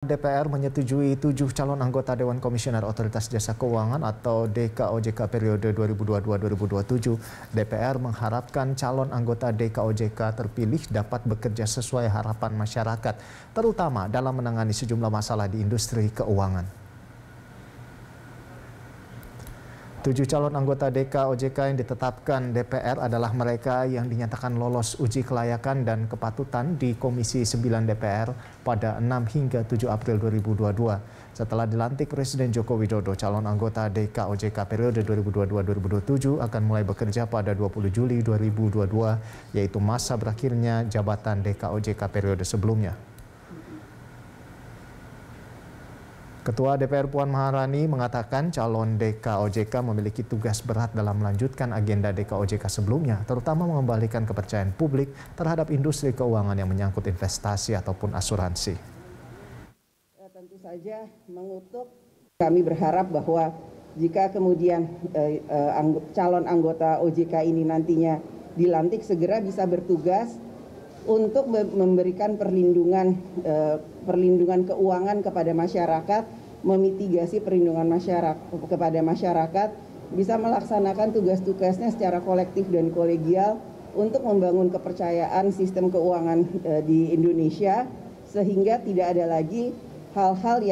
DPR menyetujui tujuh calon anggota Dewan Komisioner Otoritas Jasa Keuangan atau DKOJK periode 2022-2027. DPR mengharapkan calon anggota DKOJK terpilih dapat bekerja sesuai harapan masyarakat, terutama dalam menangani sejumlah masalah di industri keuangan. Tujuh calon anggota DK OJK yang ditetapkan DPR adalah mereka yang dinyatakan lolos uji kelayakan dan kepatutan di Komisi 9 DPR pada 6 hingga 7 April 2022. Setelah dilantik Presiden Joko Widodo, calon anggota DK OJK periode 2022-2027 akan mulai bekerja pada 20 Juli 2022, yaitu masa berakhirnya jabatan DK OJK periode sebelumnya. Ketua DPR Puan Maharani mengatakan calon DKOJK memiliki tugas berat dalam melanjutkan agenda DKOJK sebelumnya, terutama mengembalikan kepercayaan publik terhadap industri keuangan yang menyangkut investasi ataupun asuransi. Eh, tentu saja mengutuk kami berharap bahwa jika kemudian eh, eh, calon anggota OJK ini nantinya dilantik segera bisa bertugas untuk memberikan perlindungan eh, perlindungan keuangan kepada masyarakat, memitigasi perlindungan masyarakat kepada masyarakat, bisa melaksanakan tugas-tugasnya secara kolektif dan kolegial untuk membangun kepercayaan sistem keuangan eh, di Indonesia sehingga tidak ada lagi hal-hal